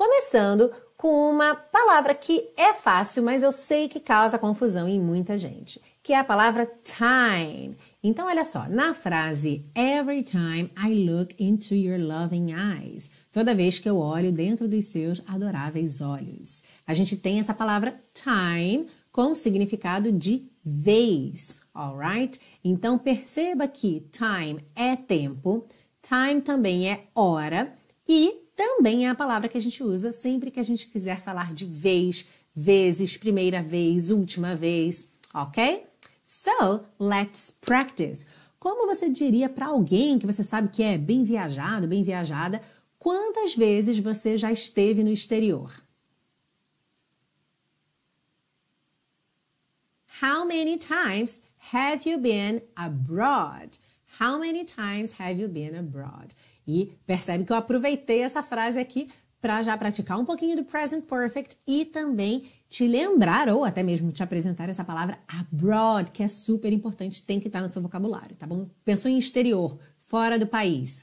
Começando com uma palavra que é fácil, mas eu sei que causa confusão em muita gente, que é a palavra time. Então, olha só, na frase Every time I look into your loving eyes, toda vez que eu olho dentro dos seus adoráveis olhos, a gente tem essa palavra time com significado de vez, alright? Então, perceba que time é tempo, time também é hora e também é a palavra que a gente usa sempre que a gente quiser falar de vez, vezes, primeira vez, última vez, ok? So, let's practice. Como você diria para alguém que você sabe que é bem viajado, bem viajada, quantas vezes você já esteve no exterior? How many times have you been abroad? How many times have you been abroad? E percebe que eu aproveitei essa frase aqui para já praticar um pouquinho do present perfect e também te lembrar ou até mesmo te apresentar essa palavra abroad, que é super importante, tem que estar tá no seu vocabulário, tá bom? Pensou em exterior, fora do país